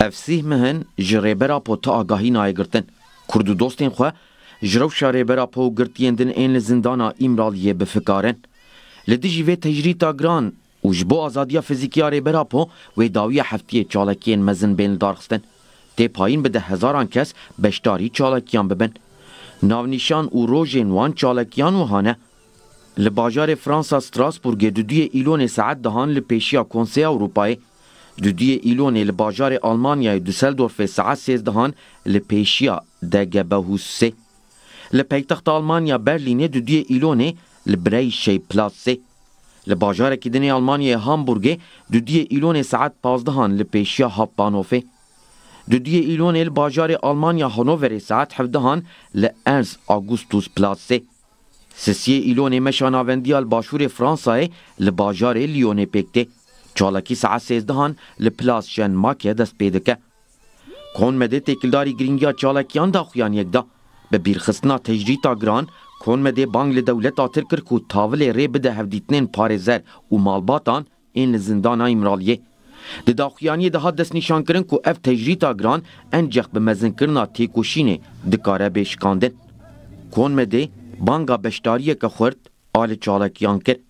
اف سیهمهن جریبرا پو تا آگاهی نایه گرتن کرد و دوستین خواه جرو شریبرا پو گرتین دن این لزندانا ایمرالیه بفکارن لدیجی وی تجریتا گران و جبو آزادیا فیزیکیا ریبرا پو وی داوی هفتیه چالکین مزن بین دارخستن تی پایین بده هزاران کس بشتاری چالکیان ببن ناونیشان و روژین وان چالکیان و هانه لباجار فرانسا ستراسبورگ دودوی ایلون ساعت دهان لپیشیا کنسی اروپای Düdüyê îlo li bajarê Almanyayê Düsseldorfê saet sêzdehan li pêşiya Degebehusê. Li paytexta Almanya Berlînê dudiyê îlonê li birey şey plasê. Li bajarekî dinê Almanyayê Hamburgê dudiyê îlonê saet pazdehan li pêşiya Hapanofê. Dudiyê îlonê li bajarê Almanya Hanoverê saet hevdehan li Ernst Augustus plasê. Sisiye îlonê meşa navendiya li başûrê Fransayê li bajarê Lyonê pêktê. چالاکی ساعت 13 li plasşên makê dest pê dike. Konmedê têkildarî giringiya çalakiyan da xuyan yekda bi bîrxistina tejrîta giran Konmedê bang li dewleta tir kir ku tavilê rê bide hevdîtinên parêzer û malbatan ên li zindana Imraliyê. Di daxuyaniyê de hat destnîşankirin ku ev tejrîta giran encex bi mezinkirina têkoşînê dikare bêşikandin. Konmedê banga beşdariyeke xurt alî çalakiyan kir.